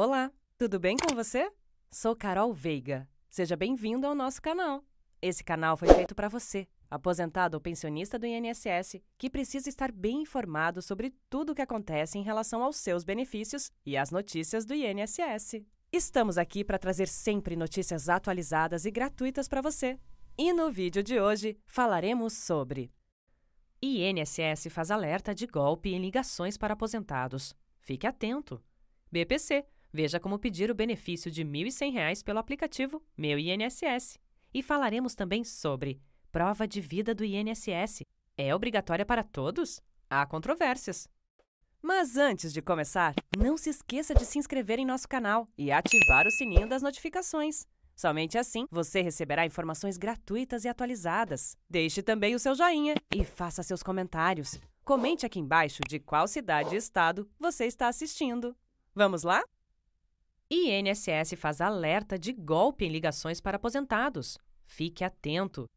Olá, tudo bem com você? Sou Carol Veiga. Seja bem-vindo ao nosso canal. Esse canal foi feito para você, aposentado ou pensionista do INSS, que precisa estar bem informado sobre tudo o que acontece em relação aos seus benefícios e às notícias do INSS. Estamos aqui para trazer sempre notícias atualizadas e gratuitas para você. E no vídeo de hoje falaremos sobre INSS faz alerta de golpe em ligações para aposentados. Fique atento. BPC Veja como pedir o benefício de R$ 1.100 pelo aplicativo Meu INSS. E falaremos também sobre prova de vida do INSS. É obrigatória para todos? Há controvérsias. Mas antes de começar, não se esqueça de se inscrever em nosso canal e ativar o sininho das notificações. Somente assim você receberá informações gratuitas e atualizadas. Deixe também o seu joinha e faça seus comentários. Comente aqui embaixo de qual cidade e estado você está assistindo. Vamos lá? INSS faz alerta de golpe em ligações para aposentados. Fique atento.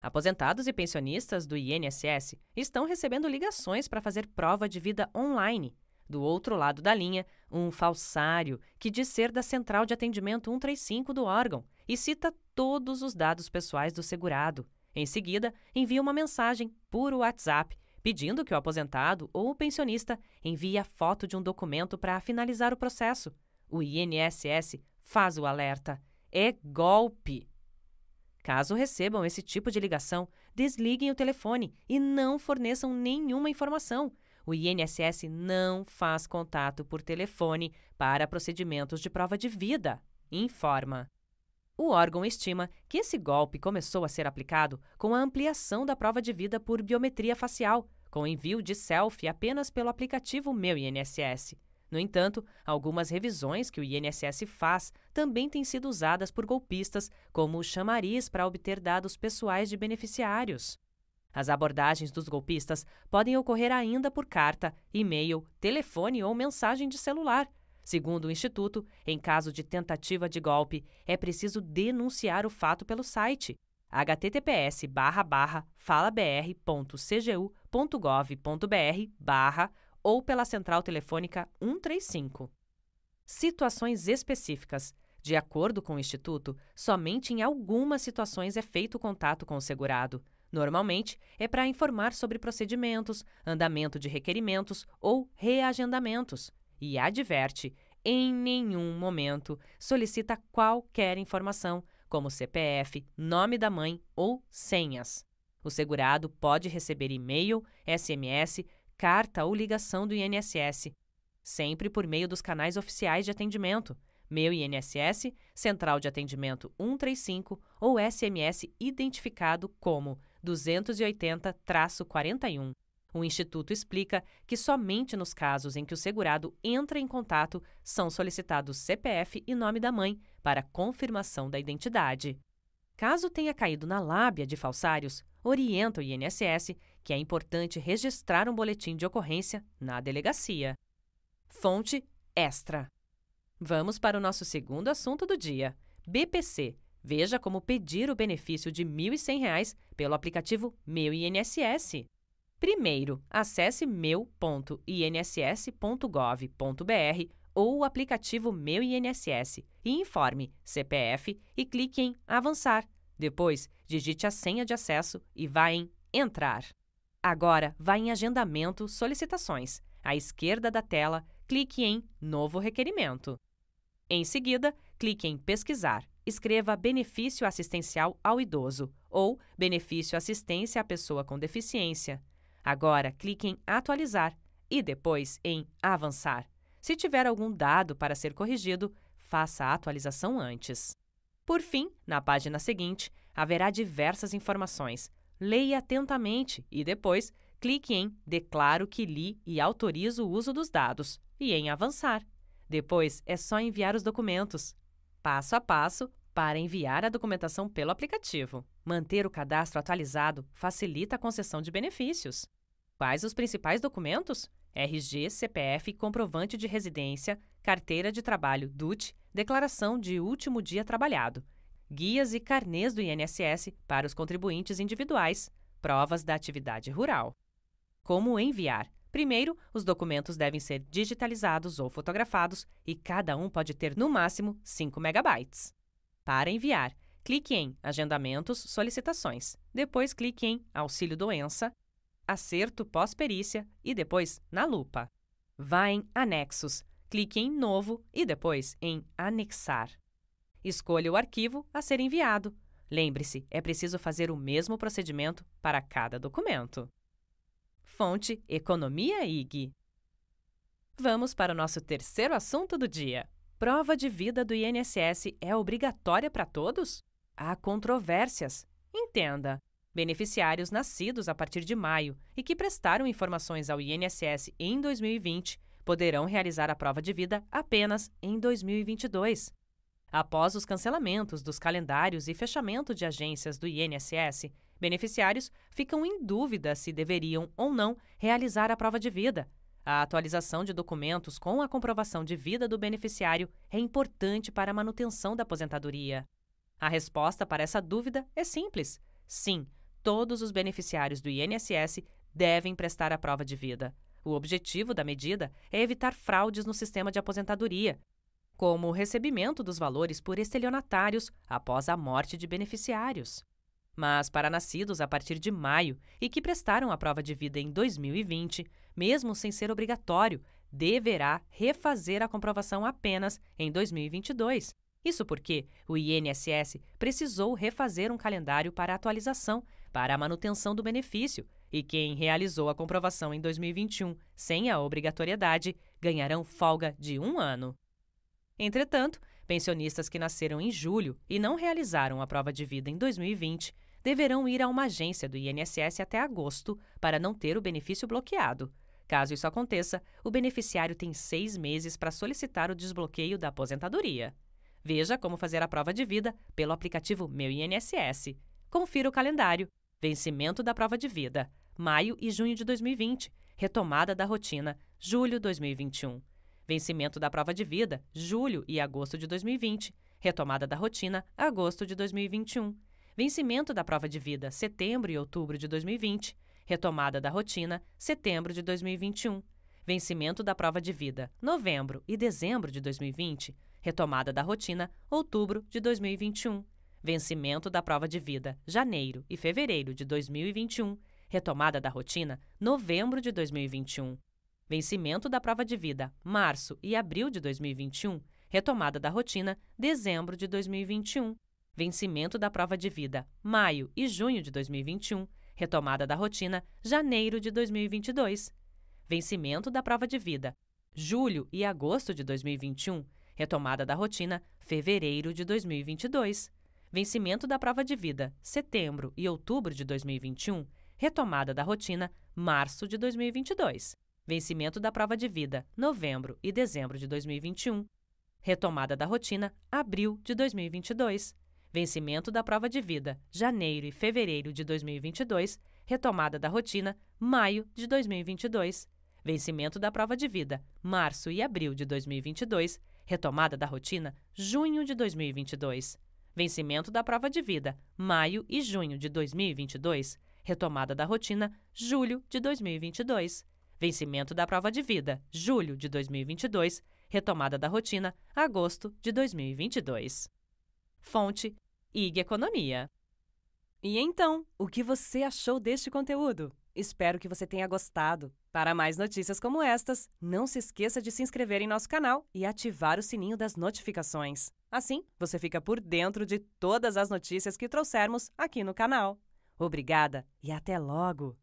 Aposentados e pensionistas do INSS estão recebendo ligações para fazer prova de vida online. Do outro lado da linha, um falsário que diz ser da Central de Atendimento 135 do órgão e cita todos os dados pessoais do segurado. Em seguida, envia uma mensagem por WhatsApp pedindo que o aposentado ou o pensionista envie a foto de um documento para finalizar o processo. O INSS faz o alerta: é golpe. Caso recebam esse tipo de ligação, desliguem o telefone e não forneçam nenhuma informação. O INSS não faz contato por telefone para procedimentos de prova de vida, informa. O órgão estima que esse golpe começou a ser aplicado com a ampliação da prova de vida por biometria facial, com envio de selfie apenas pelo aplicativo Meu INSS. No entanto, algumas revisões que o INSS faz também têm sido usadas por golpistas como o chamariz para obter dados pessoais de beneficiários. As abordagens dos golpistas podem ocorrer ainda por carta, e-mail, telefone ou mensagem de celular. Segundo o Instituto, em caso de tentativa de golpe, é preciso denunciar o fato pelo site https falabr.cgu.gov.br barra ou pela central telefônica 135. Situações específicas. De acordo com o Instituto, somente em algumas situações é feito contato com o segurado. Normalmente, é para informar sobre procedimentos, andamento de requerimentos ou reagendamentos. E adverte: em nenhum momento solicita qualquer informação, como CPF, nome da mãe ou senhas. O segurado pode receber e-mail, SMS, carta ou ligação do INSS, sempre por meio dos canais oficiais de atendimento, Meu INSS, Central de Atendimento 135 ou SMS identificado como 280-41. O Instituto explica que somente nos casos em que o segurado entra em contato são solicitados CPF e nome da mãe para confirmação da identidade. Caso tenha caído na lábia de falsários, orienta o INSS que é importante registrar um boletim de ocorrência na delegacia. Fonte extra. Vamos para o nosso segundo assunto do dia: BPC. Veja como pedir o benefício de R$ 1.100 pelo aplicativo Meu INSS. Primeiro, acesse meu.inss.gov.br ou o aplicativo Meu INSS e informe CPF e clique em Avançar. Depois, digite a senha de acesso e vá em Entrar. Agora, vá em Agendamento Solicitações. À esquerda da tela, clique em Novo requerimento. Em seguida, clique em Pesquisar. Escreva Benefício Assistencial ao Idoso ou Benefício Assistência à Pessoa com Deficiência. Agora, clique em Atualizar e depois em Avançar. Se tiver algum dado para ser corrigido, faça a atualização antes. Por fim, na página seguinte, haverá diversas informações. Leia atentamente e depois clique em Declaro que li e autorizo o uso dos dados e em Avançar. Depois é só enviar os documentos. Passo a passo para enviar a documentação pelo aplicativo. Manter o cadastro atualizado facilita a concessão de benefícios. Quais os principais documentos? RG, CPF, comprovante de residência, carteira de trabalho DUT, declaração de último dia trabalhado, guias e carnês do INSS para os contribuintes individuais, provas da atividade rural. Como enviar? Primeiro, os documentos devem ser digitalizados ou fotografados e cada um pode ter no máximo 5 megabytes. Para enviar, clique em Agendamentos, Solicitações. Depois clique em Auxílio Doença, Acerto Pós-Perícia e depois na lupa. Vá em Anexos, clique em Novo e depois em Anexar. Escolha o arquivo a ser enviado. Lembre-se, é preciso fazer o mesmo procedimento para cada documento. Fonte Economia IG. Vamos para o nosso terceiro assunto do dia. Prova de vida do INSS é obrigatória para todos? Há controvérsias. Entenda. Beneficiários nascidos a partir de maio e que prestaram informações ao INSS em 2020 poderão realizar a prova de vida apenas em 2022. Após os cancelamentos dos calendários e fechamento de agências do INSS, beneficiários ficam em dúvida se deveriam ou não realizar a prova de vida. A atualização de documentos com a comprovação de vida do beneficiário é importante para a manutenção da aposentadoria. A resposta para essa dúvida é simples: sim, todos os beneficiários do INSS devem prestar a prova de vida. O objetivo da medida é evitar fraudes no sistema de aposentadoria, como o recebimento dos valores por estelionatários após a morte de beneficiários. Mas para nascidos a partir de maio e que prestaram a prova de vida em 2020, mesmo sem ser obrigatório, deverá refazer a comprovação apenas em 2022. Isso porque o INSS precisou refazer um calendário para atualização para a manutenção do benefício, e quem realizou a comprovação em 2021 sem a obrigatoriedade ganharão folga de um ano. Entretanto, pensionistas que nasceram em julho e não realizaram a prova de vida em 2020 deverão ir a uma agência do INSS até agosto para não ter o benefício bloqueado. Caso isso aconteça, o beneficiário tem seis meses para solicitar o desbloqueio da aposentadoria. Veja como fazer a prova de vida pelo aplicativo Meu INSS. Confira o calendário. Vencimento da prova de vida maio e junho de 2020, retomada da rotina, julho 2021. Vencimento da prova de vida, julho e agosto de 2020, retomada da rotina, agosto de 2021. Vencimento da prova de vida, setembro e outubro de 2020, retomada da rotina, setembro de 2021. Vencimento da prova de vida, novembro e dezembro de 2020, retomada da rotina, outubro de 2021. Vencimento da prova de vida, janeiro e fevereiro de 2021, Retomada da rotina, novembro de 2021. Vencimento da prova de vida, março e abril de 2021. Retomada da rotina, dezembro de 2021. Vencimento da prova de vida, maio e junho de 2021. Retomada da rotina, janeiro de 2022. Vencimento da prova de vida, julho e agosto de 2021. Retomada da rotina, fevereiro de 2022. Vencimento da prova de vida, setembro e outubro de 2021 retomada da rotina, março de 2022. Vencimento da prova de vida, novembro e dezembro de 2021. Retomada da rotina, abril de 2022. Vencimento da prova de vida, janeiro e fevereiro de 2022. Retomada da rotina, maio de 2022. Vencimento da prova de vida, março e abril de 2022. Retomada da rotina, junho de 2022. Vencimento da prova de vida, maio e junho de 2022 Retomada da rotina, julho de 2022. Vencimento da prova de vida, julho de 2022. Retomada da rotina, agosto de 2022. Fonte: IG Economia. E então, o que você achou deste conteúdo? Espero que você tenha gostado. Para mais notícias como estas, não se esqueça de se inscrever em nosso canal e ativar o sininho das notificações. Assim, você fica por dentro de todas as notícias que trouxermos aqui no canal. Obrigada e até logo!